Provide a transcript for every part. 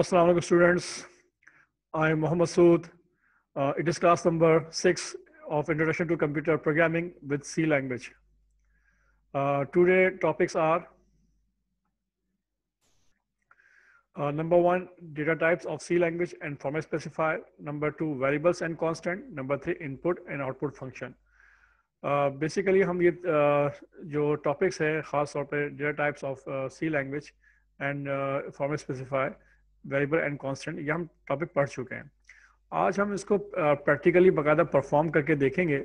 Assalamu alaikum students. I'm Mohammad Sood. Uh, it is class number six of Introduction to Computer Programming with C language. Uh, today topics are uh, number one, data types of C language and format specifier. Number two, variables and constant. Number three, input and output function. Basically uh, हम ये uh, जो topics है ख़ास तौर पे data types of C language and format variable and constant ये हम topic पढ़ चुके हैं आज हम इसको प्रैक्टिकली बकायदा परफॉर्म करके देखेंगे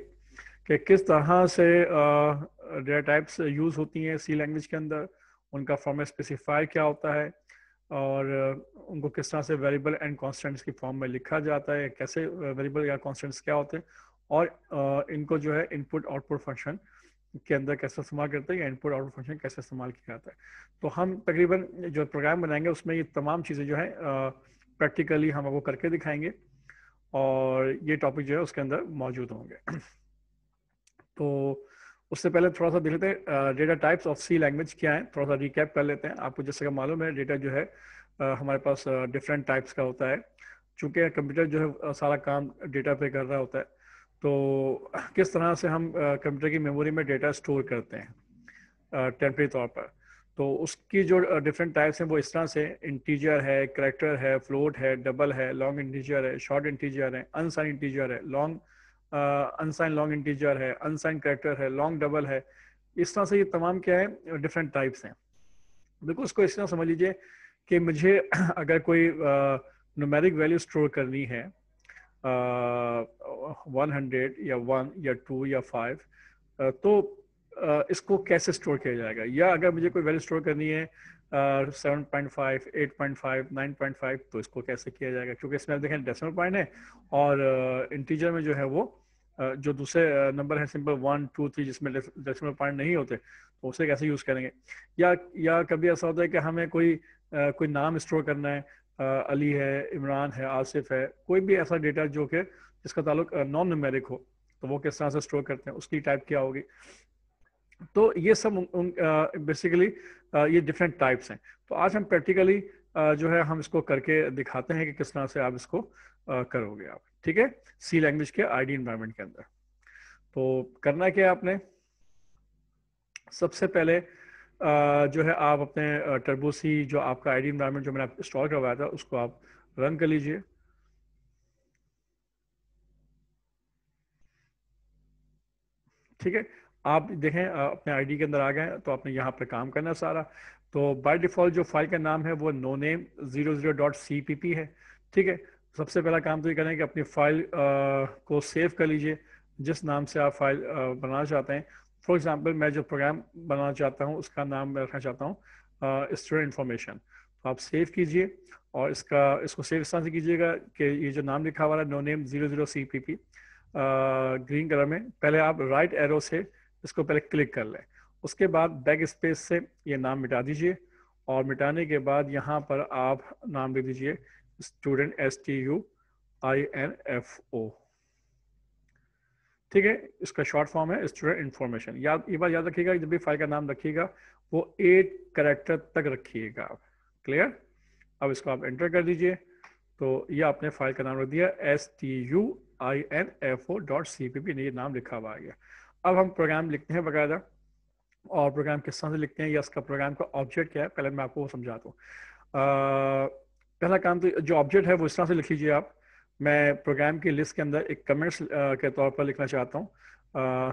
कि किस तरह से डेटा टाइप्स यूज़ होती हैं सी लैंग्वेज के अंदर उनका फॉर्मेट स्पेसिफाई क्या होता है और उनको किस तरह से वेरिएबल एंड कॉन्स्टेंट्स की फॉर्म में लिखा जाता है कैसे वेरिएबल या कॉन्स्टेंट्स क्या होते हैं और इनको जो है इनपुट आउटपुट फंक्शन के अंदर कैसे इस्तेमाल करते हैं या इनपुट आउटपुट फंक्शन कैसे इस्तेमाल किया जाता है तो हम तकरीबन जो प्रोग्राम बनाएंगे उसमें ये तमाम चीज़ें जो है प्रैक्टिकली हम आपको करके दिखाएंगे और ये टॉपिक जो है उसके अंदर मौजूद होंगे तो उससे पहले थोड़ा सा देख लेते हैं data types of C language क्या है थोड़ा सा रिकैप कर लेते हैं आपको जैसे का मालूम है डेटा जो है आ, हमारे पास डिफरेंट टाइप्स का होता है चूँकि कंप्यूटर जो है सारा काम डेटा पे कर रहा होता है तो किस तरह से हम कंप्यूटर की मेमोरी में डेटा स्टोर करते हैं टेम्परेरी तौर पर तो उसकी जो डिफरेंट टाइप्स हैं वो इस तरह से इंटीजर है करेक्टर है फ्लोट है डबल है लॉन्ग इंटीजर है शॉर्ट इंटीजर है अनसाइन इंटीजर है लॉन्ग अनसाइन लॉन्ग इंटीजर है अनसाइन करेक्टर है लॉन्ग डबल है इस तरह से ये तमाम क्या है डिफरेंट टाइप्स हैं बिल्कुल उसको इस तरह समझ लीजिए कि मुझे अगर कोई नोमेरिक वैल्यू स्टोर करनी है वन uh, हंड्रेड या वन या टू या फाइव uh, तो uh, इसको कैसे स्टोर किया जाएगा या अगर मुझे कोई वैल्यू स्टोर करनी है seven point five eight point five nine point five तो इसको कैसे किया जाएगा क्योंकि इसमें आप देखें डेसिमल पॉइंट है और इंटीजर uh, में जो है वो uh, जो दूसरे नंबर है सिंपल वन टू थ्री जिसमें डेसिमल पॉइंट नहीं होते तो उसे कैसे यूज़ करेंगे या या कभी ऐसा होता है कि हमें कोई uh, कोई नाम स्टोर करना है अली है इमरान है आसिफ है कोई भी ऐसा डेटा जो कि जिसका ताल्लुक नॉन नमेरिक हो तो वो किस तरह से स्टोर करते हैं उसकी टाइप क्या होगी तो ये सब बेसिकली ये डिफरेंट टाइप्स हैं तो आज हम प्रैक्टिकली जो है हम इसको करके दिखाते हैं कि किस तरह से आप इसको करोगे आप ठीक है सी लैंग्वेज के आईडी इन्वायरमेंट के अंदर तो करना क्या है आपने सबसे पहले जो है आप अपने टर्बोसी जो आपका आईडी इन्वायरमेंट जो मैंने इंस्टॉल करवाया था उसको आप रन कर लीजिए ठीक है आप देखें अपने आईडी के अंदर आ गए तो आपने यहाँ पर काम करना सारा तो बाय डिफॉल्ट जो फाइल का नाम है वो no name zero zero dot C P P है ठीक है सबसे पहला काम तो ये करें कि अपनी फाइल को सेव कर लीजिए जिस नाम से आप फाइल बनाना चाहते हैं फॉर एग्जाम्पल मैं जो प्रोग्राम बनाना चाहता हूँ उसका नाम मैं रखना चाहता हूँ स्टूडेंट इन्फॉर्मेशन तो आप सेव कीजिए और इसका इसको सेव इस तरह से कीजिएगा कि ये जो नाम लिखा हुआ है no name zero zero C P P green colour में पहले आप राइट एरो से इसको पहले क्लिक कर लें उसके बाद बैक स्पेस से ये नाम मिटा दीजिए और मिटाने के बाद यहाँ पर आप नाम लिख दीजिए student S T U I N F O ठीक है इसका शॉर्ट फॉर्म है स्टूडेंट इन्फॉर्मेशन याद ये बात याद रखिएगा जब भी फाइल का नाम रखिएगा वो एट करेक्टर तक रखिएगा क्लियर अब इसको आप एंटर कर दीजिए तो ये आपने फाइल का नाम रख दिया S T U I N F O dot C P P ने ये नाम लिखा हुआ है अब हम प्रोग्राम लिखते हैं बकायदा और प्रोग्राम किस तरह से लिखते हैं या इसका प्रोग्राम का ऑब्जेक्ट क्या है पहले मैं आपको वो समझाता हूँ पहला काम तो जो ऑब्जेक्ट है वो इस तरह से लिख लीजिए आप मैं प्रोग्राम की लिस्ट के अंदर एक कमेंट्स के तौर पर लिखना चाहता हूँ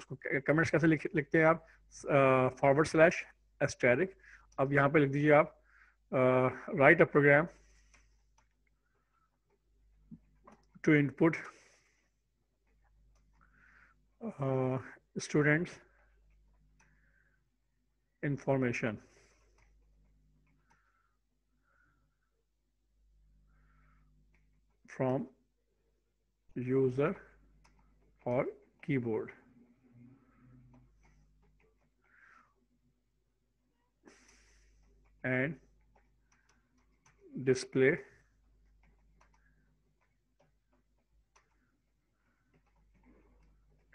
उसको कमेंट्स कैसे लिख, लिखते हैं आप फॉरवर्ड स्लैश एस्टेरिक अब यहाँ पे लिख दीजिए आप write a program to input students information from user or keyboard. And display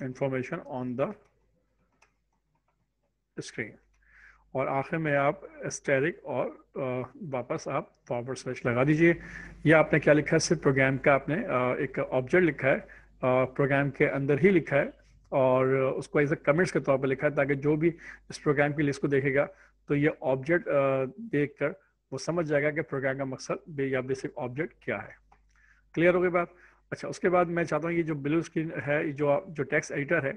information on the screen. और आखिर में आप स्टेरिक और वापस आप फॉरवर्ड स्लैश लगा दीजिए यह आपने क्या लिखा है सिर्फ प्रोग्राम का आपने एक ऑब्जेक्ट लिखा है प्रोग्राम के अंदर ही लिखा है और उसको एज ए कमेंट्स के तौर पर लिखा है ताकि जो भी इस प्रोग्राम की लिस्ट को देखेगा तो ये ऑब्जेक्ट देख कर वो समझ जाएगा कि प्रोग्राम का मकसद या बेसिक ऑब्जेक्ट क्या है क्लियर हो गई बात अच्छा उसके बाद मैं चाहता हूँ ये जो ब्लू स्क्रीन है जो जो टेक्स्ट एडिटर है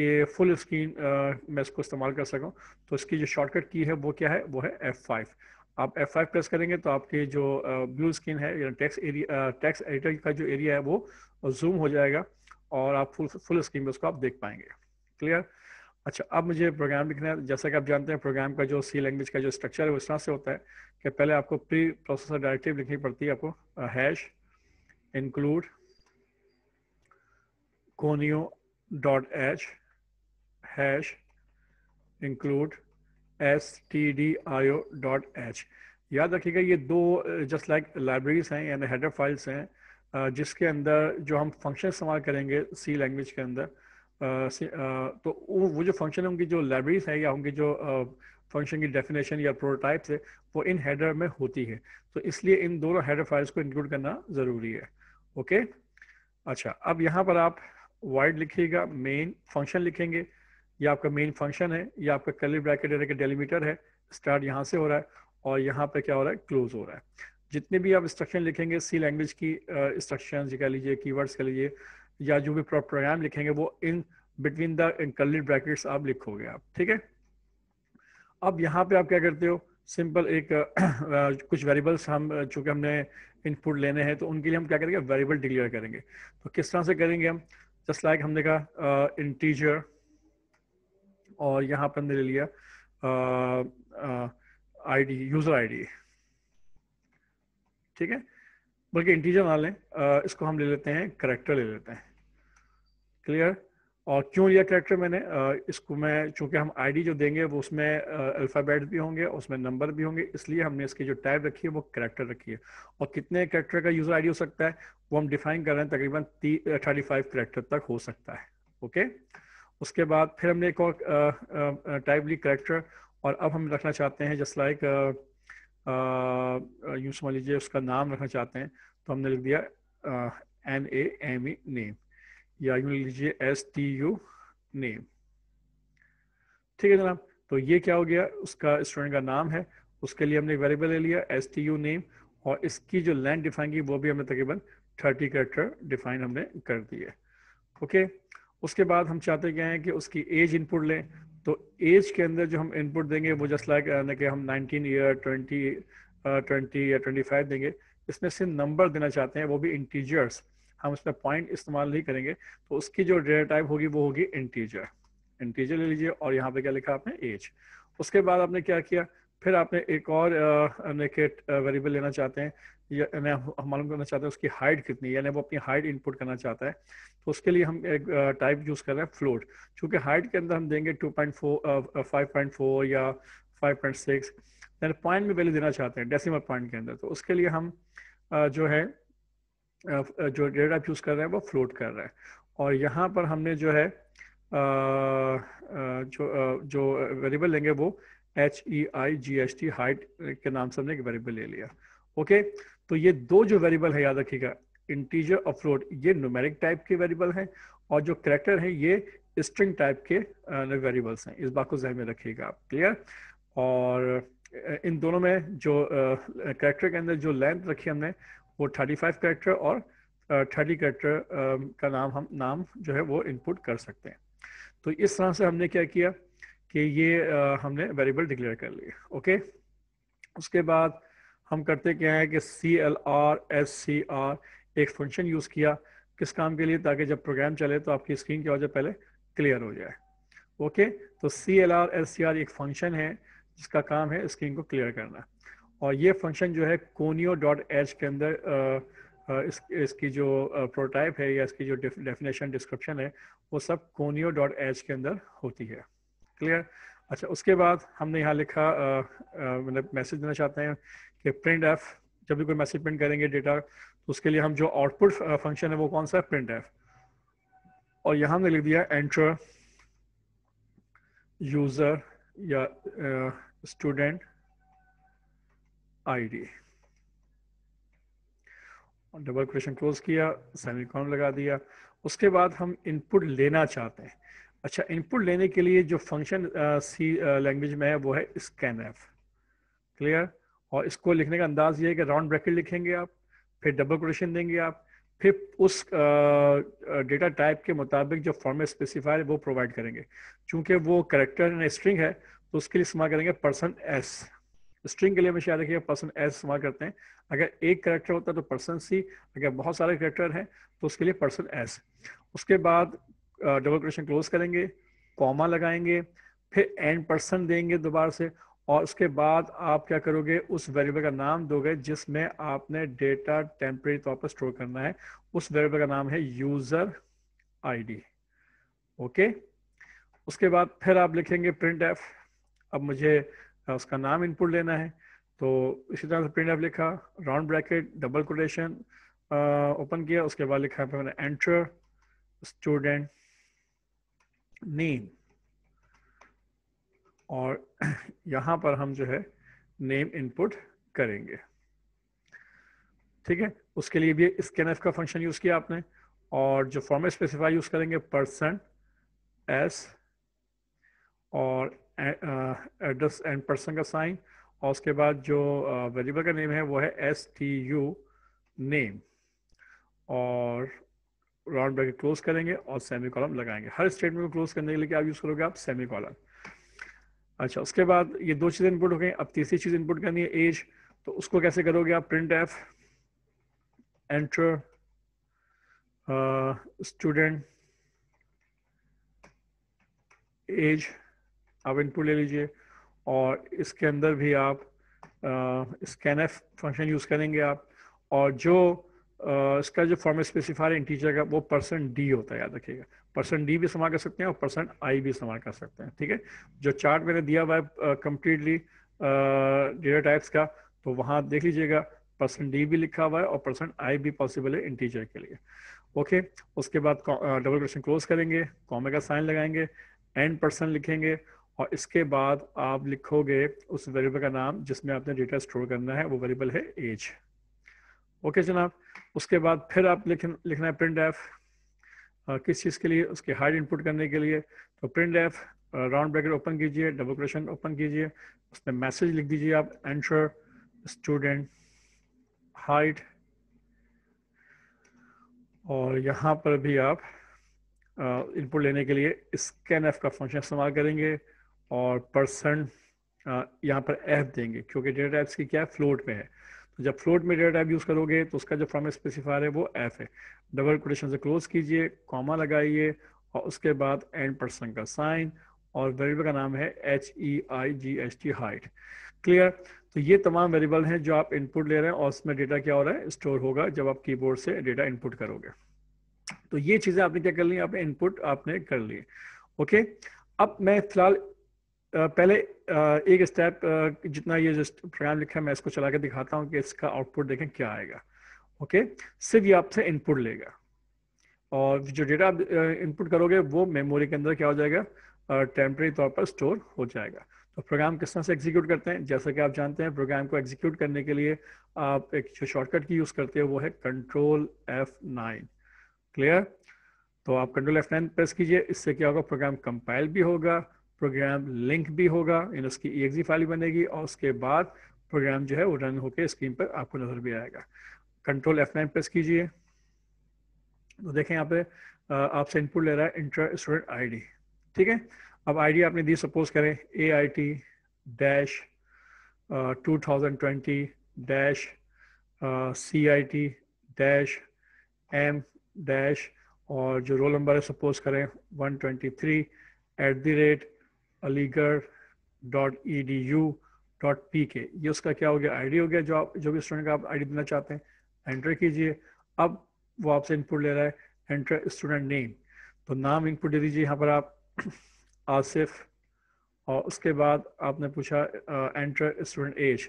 कि फुल स्क्रीन मैं इसको इस्तेमाल कर सकूँ तो इसकी जो शॉर्टकट की है वो क्या है वो है F5 आप F5 प्रेस करेंगे तो आपकी जो ब्लू स्क्रीन है टेक्स एरिया टेक्स एडिटर का जो एरिया है वो जूम हो जाएगा और आप फुल फुल स्क्रीन में उसको आप देख पाएंगे क्लियर अच्छा अब मुझे प्रोग्राम लिखना है जैसा कि आप जानते हैं प्रोग्राम का जो सी लैंग्वेज का जो स्ट्रक्चर है वो इस तरह से होता है कि पहले आपको प्री प्रोसेसर डायरेक्टिव लिखनी पड़ती है आपको hash include conio dot H hash include S T D I O dot H याद रखिएगा ये दो जस्ट लाइक लाइब्रेरीज हैं यानी हेडर फाइल्स हैं जिसके अंदर जो हम फंक्शन इस्तेमाल करेंगे सी लैंग्वेज के अंदर तो वो जो फंक्शन उनकी जो लाइब्रेरीज हैं या उनकी जो फंक्शन की डेफिनेशन या प्रोटोटाइप है वो इन हेडर में होती है तो इसलिए इन दोनों हेडर फाइल्स को इंक्लूड करना ज़रूरी है ओके अच्छा अब यहाँ पर आप वाइड लिखिएगा मेन फंक्शन लिखेंगे ये आपका मेन फंक्शन है ये आपका कलर ब्रैकेट यानी कि डेलीमीटर है स्टार्ट यहाँ से हो रहा है और यहाँ पे क्या हो रहा है क्लोज हो रहा है जितने भी आप इंस्ट्रक्शन लिखेंगे सी लैंग्वेज की इंस्ट्रक्शन कह लीजिए वर्ड्स कह लीजिए या जो भी प्रोग्राम लिखेंगे वो in between the curly brackets आप लिखोगे आप ठीक है अब यहाँ पे आप क्या करते हो सिंपल एक आ, कुछ वेरिएबल्स हम चूंकि हमने इनपुट लेने हैं तो उनके लिए हम क्या करेंगे वेरिएबल डिक्लेयर करेंगे तो किस तरह से करेंगे हम जस्ट लाइक like हमने कहा इंटीजर uh, और यहाँ पर हमने ले लिया I D user I D ठीक है बल्कि इंटीजर ना लें आ, इसको हम ले लेते हैं करेक्टर ले लेते हैं क्लियर और क्यों लिया करेक्टर मैंने आ, इसको मैं चूंकि हम आईडी जो देंगे वो उसमें अल्फ़ाबेट भी होंगे उसमें नंबर भी होंगे इसलिए हमने इसकी जो टाइप रखी है वो करेक्टर रखी है और कितने करेक्टर का यूज़र आईडी हो सकता है वो हम डिफाइन कर रहे हैं तकरीबन थर्टी फाइव करेक्टर तक हो सकता है ओके okay? उसके बाद फिर हमने एक और टाइपली करेक्टर और अब हम रखना चाहते हैं जस्ट लाइक यूं समझ लीजिए उसका नाम रखना चाहते हैं तो हमने लिख दिया N A M E name या यूं लिख लीजिए एस टी यू नेम ठीक है जनाब तो ये क्या हो गया उसका स्टूडेंट का नाम है उसके लिए हमने वेरिएबल ले लिया एस टी यू नेम और इसकी जो लेंथ डिफाइन की वो भी हमने तकरीबन थर्टी करेक्टर डिफाइन हमने कर दिए ओके okay? उसके बाद हम चाहते गए हैं कि उसकी एज इनपुट लें तो एज के अंदर जो हम इनपुट देंगे वो जस्ट लाइक यानी कि हम 19 ईयर 20 ट्वेंटी या 25 देंगे इसमें से नंबर देना चाहते हैं वो भी इंटीजर्स हम उसमें पॉइंट इस्तेमाल नहीं करेंगे तो उसकी जो डेटा टाइप होगी वो होगी इंटीजर इंटीजर ले लीजिए और यहाँ पे क्या लिखा आपने एज उसके बाद आपने क्या किया फिर आपने एक और नेकेट वेरिएबल लेना चाहते हैं यानी हम मालूम करना चाहते हैं उसकी हाइट कितनी यानी वो अपनी हाइट इनपुट करना चाहता है तो उसके लिए हम एक टाइप यूज़ कर रहे हैं फ्लोट चूँकि हाइट के अंदर हम देंगे two point four five point four या फाइव पॉइंट सिक्स यानी पॉइंट में वैल्यू देना चाहते हैं डेसीमल पॉइंट के अंदर तो उसके लिए हम जो है जो डेटा यूज़ कर रहे हैं वो फ्लोट कर रहे हैं और यहाँ पर हमने जो है जो जो वेरिएबल लेंगे वो H E I G S T height के नाम से हमने एक वेरिएबल ले लिया ओके okay? तो ये दो जो वेरिएबल है याद रखिएगा इंटीजर और फ्लोट ये न्यूमेरिक टाइप के वेरिएबल हैं और जो करेक्टर है ये स्ट्रिंग टाइप के वेरिएबल्स eh, हैं इस बात को जहन में रखिएगा आप क्लियर और eh, इन दोनों में जो करेक्टर eh, के अंदर जो लेंथ रखी हमने वो फाइव करेक्टर और थर्टी करेक्टर का नाम हम नाम जो है वो इनपुट कर सकते हैं तो इस तरह से हमने क्या किया कि ये हमने वेरिएबल डिक्लेयर कर लिए ओके उसके बाद हम करते क्या है कि C L R S C R एक फंक्शन यूज़ किया किस काम के लिए ताकि जब प्रोग्राम चले तो आपकी स्क्रीन क्या हो जाए पहले क्लियर हो जाए ओके तो C L R S C R एक फंक्शन है जिसका काम है स्क्रीन को क्लियर करना और ये फंक्शन जो है कोनियो डॉट एच के अंदर इस, इसकी जो प्रोटाइप है या इसकी जो डेफिनेशन डिस्क्रिप्शन है वो सब कोनियो डॉट एच के अंदर होती है क्लियर अच्छा उसके बाद हमने यहाँ लिखा मतलब मैसेज देना चाहते हैं कि प्रिंट एफ जब भी कोई मैसेज प्रिंट करेंगे डेटा तो उसके लिए हम जो आउटपुट फंक्शन है वो कौन सा है प्रिंट एफ और यहाँ हमने लिख दिया एंटर यूजर या स्टूडेंट आईडी और डबल क्वेश्चन क्लोज किया सेमिकॉन लगा दिया उसके बाद हम इनपुट लेना चाहते हैं अच्छा इनपुट लेने के लिए जो फंक्शन सी लैंग्वेज में है वो है स्कैन एफ क्लियर और इसको लिखने का अंदाज ये है कि राउंड ब्रैकेट लिखेंगे आप फिर डबल क्वेश्चन देंगे आप फिर उस डेटा uh, टाइप के मुताबिक जो फॉर्मेट स्पेसिफायर वो प्रोवाइड करेंगे चूंकि वो करेक्टर स्ट्रिंग है तो उसके लिए इस्तेमाल करेंगे पर्सन एस स्ट्रिंग के लिए हमेशा रखिए पर्सन एस इस्तेमाल करते हैं अगर एक करेक्टर होता है तो पर्सन सी अगर बहुत सारे करेक्टर हैं तो उसके लिए पर्सन एस उसके बाद डबल क्रोशन क्लोज करेंगे कॉमा लगाएंगे फिर एंड पर्सन देंगे दोबारा से और उसके बाद आप क्या करोगे उस वेरिएबल का नाम दोगे जिसमें आपने डेटा टेम्परेरी तौर पर स्टोर करना है उस वेरिएबल का नाम है यूजर आईडी ओके उसके बाद फिर आप लिखेंगे प्रिंट एफ अब मुझे उसका नाम इनपुट लेना है तो इसी तरह से प्रिंट एफ लिखा round bracket double quotation open किया उसके बाद लिखा फिर मैंने एंटर स्टूडेंट नेम और यहां पर हम जो है नेम इनपुट करेंगे ठीक है उसके लिए भी स्कैन का फंक्शन यूज किया आपने और जो फॉर्मेट स्पेसिफाई यूज करेंगे पर्सन एस और एड्रेस एंड पर्सन का साइन और उसके बाद जो वेरिएबल का नेम है वो है एस टी यू नेम और राउंड ब्रैकेट क्लोज करेंगे और सेमी कॉलम लगाएंगे हर स्टेटमेंट को क्लोज करने के लिए आप यूज करोगे आप सेमी कॉलम अच्छा उसके बाद ये दो चीज़ें इनपुट हो गई अब तीसरी चीज़ इनपुट करनी है एज तो उसको कैसे करोगे आप print F enter student age आप इनपुट ले लीजिए और इसके अंदर भी आप स्कैन एफ फंक्शन यूज़ करेंगे आप और जो इसका जो फॉर्मेट स्पेसिफायर इंटीजर का वो परसेंट डी होता है याद रखिएगा परसेंट डी भी इस्तेमाल कर सकते हैं और परसेंट आई भी इस्तेमाल कर सकते हैं ठीक है जो चार्ट मैंने दिया हुआ है कम्प्लीटली डेटा टाइप्स का तो वहाँ देख लीजिएगा परसेंट डी भी लिखा हुआ है और परसेंट आई भी पॉसिबल है इंटीजर के लिए ओके उसके बाद डबल क्वेश्चन क्लोज करेंगे कॉमे का साइन लगाएंगे एंड परसेंट लिखेंगे और इसके बाद आप लिखोगे उस वेरिएबल का नाम जिसमें आपने डेटा स्टोर करना है वो वेरिएबल है एज ओके जनाब उसके बाद फिर आप लिख लिखना है प्रिंट एफ किस चीज़ के लिए उसके हाइट इनपुट करने के लिए तो print F round bracket open कीजिए डबल क्वेश्चन ओपन कीजिए उसमें मैसेज लिख दीजिए आप एंशर स्टूडेंट हाइट और यहाँ पर भी आप इनपुट लेने के लिए स्कैन एफ का फंक्शन इस्तेमाल करेंगे और परसेंट यहाँ पर एफ देंगे क्योंकि डेटा एप्स की क्या फ्लोट में है जब फ्लोट में डेटा आप यूज करोगे तो उसका जो फॉर्मेट स्पेसिफायर है वो एफ है डबल कोटेशन से क्लोज कीजिए कॉमा लगाइए और उसके बाद एंड पर्सन का साइन और वेरिएबल का नाम है H E I G H T height clear तो ये तमाम वेरिएबल हैं जो आप इनपुट ले रहे हैं और उसमें डेटा क्या हो रहा है स्टोर होगा जब आप कीबोर्ड से डेटा इनपुट करोगे तो ये चीज़ें आपने क्या कर ली आपने इनपुट आपने कर लिए ओके अब मैं फिलहाल पहले एक स्टेप जितना ये जो प्रोग्राम लिखा है मैं इसको चला के दिखाता हूँ कि इसका आउटपुट देखें क्या आएगा ओके सिर्फ ये आपसे इनपुट लेगा और जो डेटा आप इनपुट करोगे वो मेमोरी के अंदर क्या हो जाएगा टेम्प्रेरी तौर पर स्टोर हो जाएगा तो प्रोग्राम किस तरह से एग्जीक्यूट करते हैं जैसा कि आप जानते हैं प्रोग्राम को एग्जीक्यूट करने के लिए आप एक जो शॉर्टकट की यूज़ करते हो वो है कंट्रोल एफ नाइन क्लियर तो आप कंट्रोल एफ नाइन प्रेस कीजिए इससे क्या होगा प्रोग्राम कंपाइल भी होगा प्रोग्राम लिंक भी होगा इन उसकी ई फाइल बनेगी और उसके बाद प्रोग्राम जो है वो रन होकर स्क्रीन पर आपको नजर भी आएगा कंट्रोल एफ नाइन प्रेस कीजिए तो देखें यहाँ पे आपसे इनपुट ले रहा है इंटर स्टूडेंट आईडी ठीक है अब आईडी आपने दी सपोज करें A I T dash two thousand twenty dash C I T dash M dash और जो रोल नंबर है सपोज करें one twenty three at the rate aligarh.edu.pk ये उसका क्या हो गया आईडी हो गया जो आप जो भी स्टूडेंट का आप आईडी देना चाहते हैं एंटर कीजिए अब वो आपसे इनपुट ले रहा है एंटर स्टूडेंट नेम तो नाम इनपुट दे दीजिए यहाँ पर आप आसिफ और उसके बाद आपने पूछा एंटर स्टूडेंट एज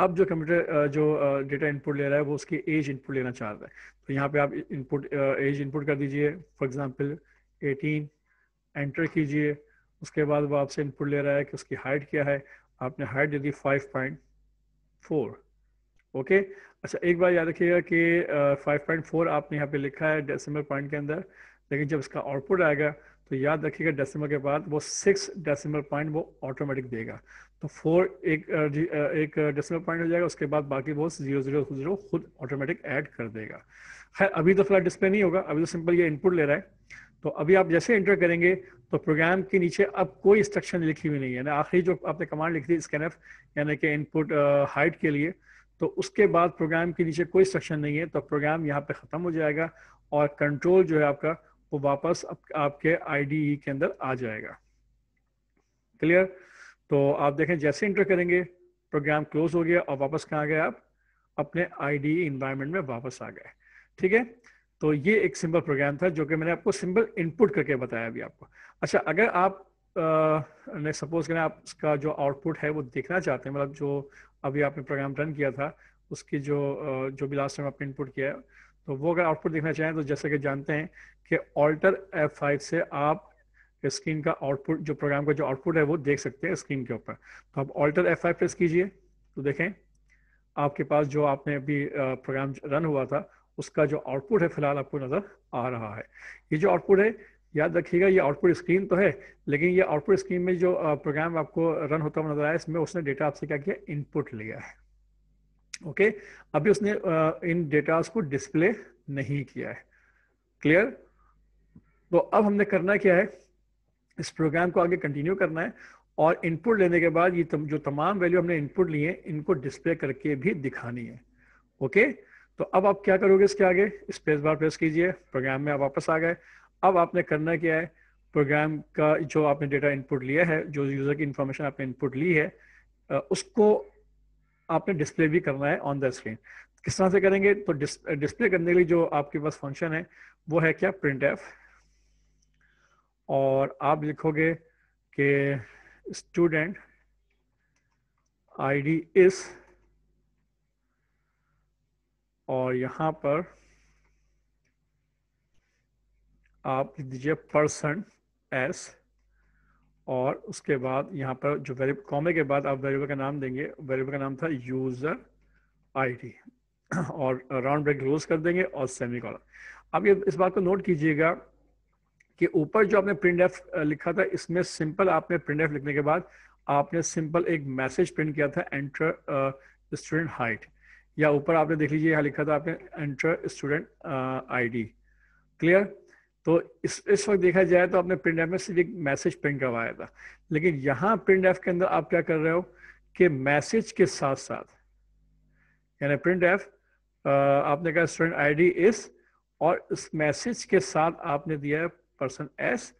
अब जो कंप्यूटर जो डेटा इनपुट ले रहा है वो उसकी एज इनपुट लेना चाह रहा है तो यहाँ पे आप इनपुट एज इनपुट कर दीजिए फॉर एग्जांपल 18 एंटर कीजिए उसके बाद वो आपसे इनपुट ले रहा है कि उसकी हाइट क्या है आपने हाइट दे दी फाइव पॉइंट फोर ओके अच्छा एक बार याद रखिएगा कि फाइव पॉइंट फोर आपने यहाँ पे लिखा है डेसिमल पॉइंट के अंदर लेकिन जब इसका आउटपुट आएगा तो याद रखिएगा डेसिमल के बाद वो सिक्स डेसिमल पॉइंट वो ऑटोमेटिक देगा तो फोर एक एक डेसिमल पॉइंट हो जाएगा उसके बाद बाकी वो जीरो जीरो जीरो खुद ऑटोमेटिक ऐड कर देगा खैर अभी तो फिलहाल डिस्प्ले नहीं होगा अभी तो सिंपल ये इनपुट ले रहा है तो अभी आप जैसे एंटर करेंगे तो प्रोग्राम के नीचे अब कोई इंस्ट्रक्शन लिखी हुई नहीं है ना आखिरी जो आपने कमांड लिखी थी स्कैन यानी कि इनपुट हाइट के लिए तो उसके बाद प्रोग्राम के नीचे कोई इंस्ट्रक्शन नहीं है तो प्रोग्राम यहाँ पे ख़त्म हो जाएगा और कंट्रोल जो है आपका वो वापस आप, आपके आईडी e के अंदर आ जाएगा क्लियर तो आप देखें जैसे इंटर करेंगे प्रोग्राम क्लोज हो गया और वापस कहाँ गए आप अपने आईडीई इन्वायरमेंट e में वापस आ गए ठीक है तो ये एक सिंपल प्रोग्राम था जो कि मैंने आपको सिंपल इनपुट करके बताया अभी आपको अच्छा अगर आप ने सपोज करें आप उसका जो आउटपुट है वो देखना चाहते हैं मतलब जो अभी आपने प्रोग्राम रन किया था उसकी जो जो भी लास्ट टाइम आपने इनपुट किया है तो वो अगर आउटपुट देखना चाहें तो जैसे कि जानते हैं कि ऑल्टर एफ फाइव से आप स्क्रीन का आउटपुट जो प्रोग्राम का जो आउटपुट है वो देख सकते हैं स्क्रीन के ऊपर तो आप ऑल्टर एफ फाइव प्रेस कीजिए तो देखें आपके पास जो आपने अभी प्रोग्राम रन हुआ था उसका जो आउटपुट है फिलहाल आपको नज़र आ रहा है ये जो आउटपुट है याद रखिएगा ये आउटपुट स्क्रीन तो है लेकिन ये आउटपुट स्क्रीन में जो प्रोग्राम आपको रन होता हुआ नजर आया इसमें उसने डेटा आपसे क्या किया इनपुट लिया है ओके अभी उसने इन डेटा को डिस्प्ले नहीं किया है क्लियर तो अब हमने करना क्या है इस प्रोग्राम को आगे कंटिन्यू करना है और इनपुट लेने के बाद ये तम, जो तमाम वैल्यू हमने इनपुट लिए इनको डिस्प्ले करके भी दिखानी है ओके okay? तो अब आप क्या करोगे इसके आगे स्पेस बार प्रेस कीजिए प्रोग्राम में आप वापस आ गए अब आपने करना क्या है प्रोग्राम का जो आपने डेटा इनपुट लिया है जो यूज़र की इंफॉर्मेशन आपने इनपुट ली है उसको आपने डिस्प्ले भी करना है ऑन द स्क्रीन किस तरह से करेंगे तो डिस्प्ले करने के लिए जो आपके पास फंक्शन है वो है क्या प्रिंट एफ और आप लिखोगे कि स्टूडेंट आईडी इस और यहाँ पर आप लिख दीजिए पर्सन एस और उसके बाद यहाँ पर जो वेरिएबल कॉमे के बाद आप वेरिएबल का नाम देंगे वेरिएबल का नाम था यूज़र आईडी और राउंड ब्रेक क्लोज कर देंगे और सेमी कॉलर अब ये इस बात को नोट कीजिएगा कि ऊपर जो आपने प्रिंट एफ लिखा था इसमें सिंपल आपने प्रिंट एफ लिखने के बाद आपने सिंपल एक मैसेज प्रिंट किया था एंटर स्टूडेंट हाइट या ऊपर आपने देख लीजिए यहाँ लिखा था आपने एंटर स्टूडेंट आईडी क्लियर तो इस इस वक्त देखा जाए तो आपने प्रिंट एफ में सिर्फ एक मैसेज प्रिंट करवाया था लेकिन यहाँ प्रिंट एफ के अंदर आप क्या कर रहे हो कि मैसेज के साथ साथ यानी प्रिंट एफ आपने कहा स्टूडेंट आईडी इस और इस मैसेज के साथ आपने दिया है पर्सन एस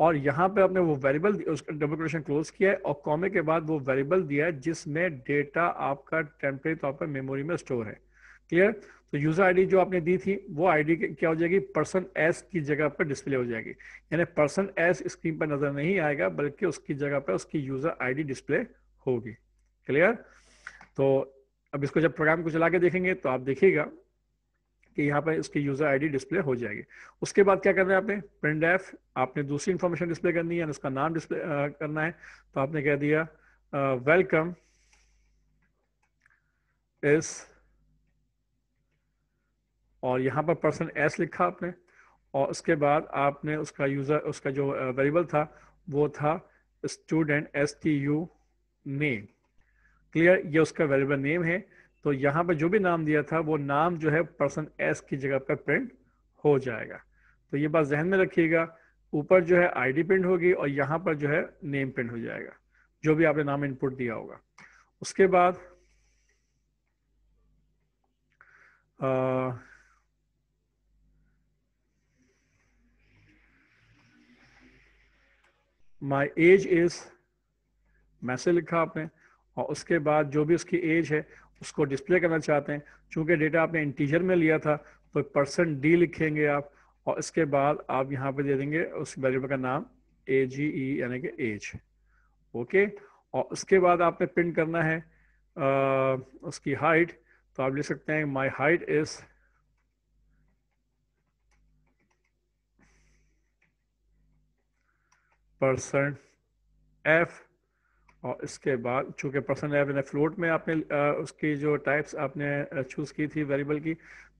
और यहाँ पे आपने वो वेरिएबल डबल कोटेशन क्लोज किया है और कॉमे के बाद वो वेरिएबल दिया है जिसमें डेटा आपका टेम्परे तौर पर मेमोरी में स्टोर है क्लियर तो यूजर आईडी जो आपने दी थी वो आईडी क्या हो जाएगी पर्सन एस की जगह पर डिस्प्ले हो जाएगी यानी पर्सन एस स्क्रीन पर नजर नहीं आएगा बल्कि उसकी जगह पर उसकी यूजर आईडी डिस्प्ले होगी क्लियर तो अब इसको जब प्रोग्राम को चला के देखेंगे तो आप देखिएगा कि यहाँ पर इसकी यूजर आईडी डिस्प्ले हो जाएगी उसके बाद क्या करना है आपने प्रिंट एफ आपने दूसरी इन्फॉर्मेशन डिस्प्ले करनी है इसका नाम डिस्प्ले करना है तो आपने कह दिया वेलकम इस और यहाँ पर पर्सन एस लिखा आपने और उसके बाद आपने उसका यूजर उसका जो वेरिएबल था वो था student S T U name clear ये उसका वेरिएबल नेम है तो यहाँ पर जो भी नाम दिया था वो नाम जो है पर्सन एस की जगह पर प्रिंट हो जाएगा तो ये बात जहन में रखिएगा ऊपर जो है आईडी प्रिंट होगी और यहाँ पर जो है नेम प्रिंट हो जाएगा जो भी आपने नाम इनपुट दिया होगा उसके बाद आ, My एज is मैसेज लिखा आपने और उसके बाद जो भी उसकी एज है उसको डिस्प्ले करना चाहते हैं चूंकि डेटा आपने इंटीजर में लिया था तो परसेंट डी लिखेंगे आप और इसके बाद आप यहाँ पे दे देंगे उस वेरिएबल का नाम ए जी ई यानी कि एज ओके और उसके बाद आपने प्रिंट करना है आ, उसकी हाइट तो आप लिख सकते हैं my height is percent F और इसके बाद चूंकि पर्सन एफ फ्लोट में आपने आ, उसकी जो टाइप्स आपने चूज़ की थी वेरिएबल की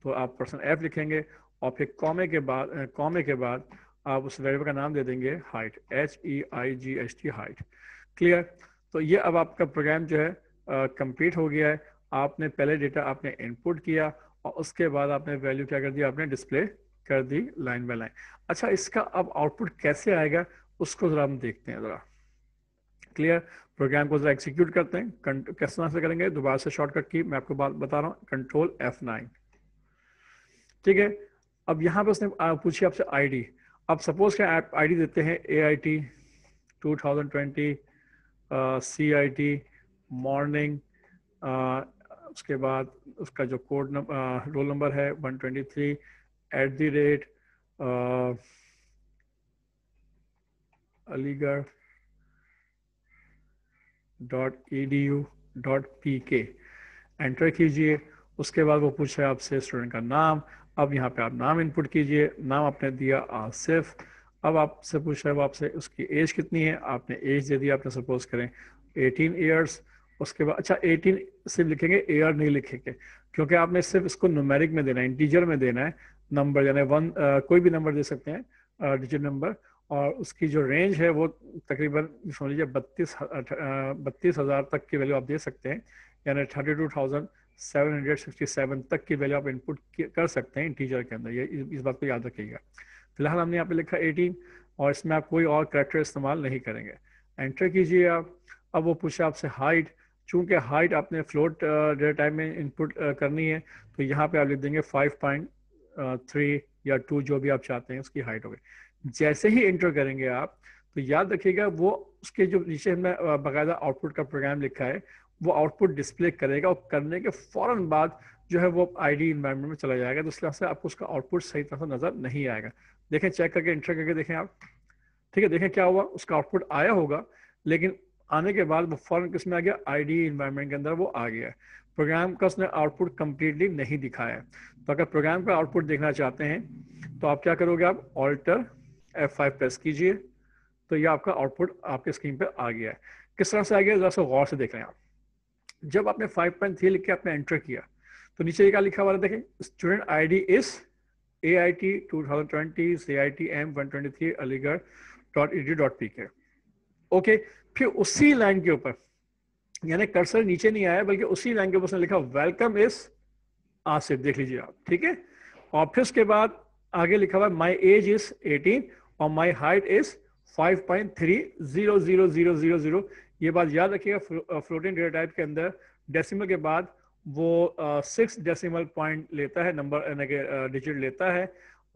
तो आप पर्सन एफ लिखेंगे और फिर कॉमे के बाद कॉमे के बाद आप उस वेरिएबल का नाम दे देंगे height H E I G H T height clear तो ये अब आपका प्रोग्राम जो है कंप्लीट हो गया है आपने पहले डेटा आपने इनपुट किया और उसके बाद आपने वैल्यू क्या कर दी आपने डिस्प्ले कर दी लाइन बाय लाइन अच्छा इसका अब आउटपुट कैसे आएगा उसको ज़रा हम देखते हैं ज़रा क्लियर प्रोग्राम को जरा एक्सिक्यूट करते हैं किस तरह से करेंगे दोबारा से शॉर्टकट की मैं आपको बात बता रहा हूँ कंट्रोल एफ नाइन ठीक है अब यहाँ पे उसने पूछी आपसे आईडी अब सपोज क्या आप आईडी देते हैं A I T two thousand twenty C I T morning उसके बाद उसका जो कोड नंबर रोल नंबर है one twenty three at the rate Aligarh dot E D U dot P K enter कीजिए उसके बाद वो पूछे आपसे स्टूडेंट का नाम अब यहाँ पे आप नाम इनपुट कीजिए नाम आपने दिया आसिफ अब आपसे पूछ रहे आपसे उसकी एज कितनी है आपने एज दे दी आपने सपोज करें 18 इयर्स उसके बाद अच्छा 18 सिर्फ लिखेंगे एयर नहीं लिखेंगे क्योंकि आपने सिर्फ इसको नोमेरिक में देना है इंटीजर में देना है नंबर यानी वन कोई भी नंबर दे सकते हैं डिजिट नंबर और उसकी जो रेंज है वो तकरीबन समझ लीजिए बत्तीस बत्तीस हज़ार तक की वैल्यू आप दे सकते हैं यानी thirty two thousand seven hundred sixty seven तक की वैल्यू आप इनपुट कर सकते हैं इंटीजर के अंदर ये इस बात को याद रखिएगा फिलहाल हमने यहाँ पे लिखा एटीन और इसमें आप कोई और करेक्टर इस्तेमाल नहीं करेंगे एंटर कीजिए आप अब वो पूछे आपसे हाइट चूँकि हाइट आपने फ्लोट डेटा टाइम में इनपुट करनी है तो यहाँ पे आप लिख देंगे फाइव पॉइंट थ्री या टू जो भी आप चाहते हैं उसकी हाइट होगी जैसे ही इंटर करेंगे आप तो याद रखिएगा वो उसके जो नीचे हमने बाकायदा आउटपुट का प्रोग्राम लिखा है वो आउटपुट डिस्प्ले करेगा और करने के फौरन बाद जो है वो आई डी इन्वायरमेंट में चला जाएगा तो इस लिहाज से आपको उसका आउटपुट सही तरह से नजर नहीं आएगा देखें चेक करके इंटर करके देखें आप ठीक है देखें क्या हुआ उसका आउटपुट आया होगा लेकिन आने के बाद वो फॉरन किस में आ गया आई डी इन्वायरमेंट के अंदर वो आ गया प्रोग्राम का उसने आउटपुट कम्प्लीटली नहीं दिखाया तो अगर प्रोग्राम का आउटपुट देखना चाहते हैं तो आप क्या करोगे आप ऑल्टर F5 प्रेस कीजिए तो ये आपका आउटपुट आपके स्क्रीन पे आ गया है किस तरह से आ गया जरा सा गौर से देख हैं आप जब आपने 5.3 लिख के आपने एंटर किया तो नीचे क्या लिखा हुआ देखें student I D is A I T two thousand twenty C I T M one twenty three Aligarh dot E D dot P K okay फिर उसी लाइन के ऊपर यानी कर्सर नीचे नहीं आया बल्कि उसी लाइन के ऊपर उसने लिखा वेलकम इज आसिफ देख लीजिए आप ठीक है और फिर उसके बाद आगे लिखा हुआ माई एज इज एटीन और my height is five point three zero zero zero zero zero ये बात याद रखिएगा फ्लोटिंग डेटा टाइप के अंदर डेसिमल के बाद वो सिक्स डेसिमल पॉइंट लेता है नंबर यानी कि डिजिट लेता है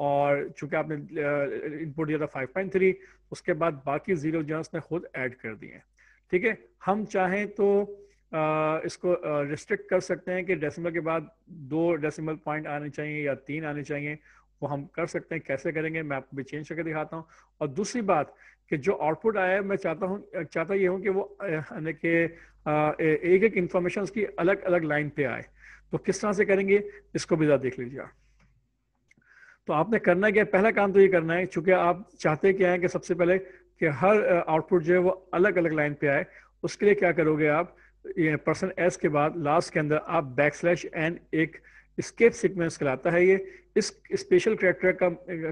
और चूंकि आपने इनपुट uh, दिया था फाइव पॉइंट थ्री उसके बाद बाकी जीरो जो है खुद ऐड कर दिए ठीक है हम चाहें तो आ, uh, इसको रिस्ट्रिक्ट uh, कर सकते हैं कि डेसिमल के बाद दो डेसिमल पॉइंट आने चाहिए या तीन आने चाहिए वो हम कर सकते हैं कैसे करेंगे मैं आपको भी चेंज करके दिखाता हूँ और दूसरी बात कि जो आउटपुट आया है मैं चाहता हूँ चाहता ये हूँ कि वो यानी कि एक एक इंफॉर्मेशन की अलग अलग लाइन पे आए तो किस तरह से करेंगे इसको भी ज़्यादा देख लीजिए तो आपने करना क्या पहला काम तो ये करना है चूंकि आप चाहते क्या है कि सबसे पहले कि हर आउटपुट जो है वो अलग अलग लाइन पे आए उसके लिए क्या करोगे आप ये पर्सन एस के बाद लास्ट के अंदर आप बैक स्लैश एन एक स्केप सिक्वेंस कहलाता है ये इस स्पेशल करेक्टर का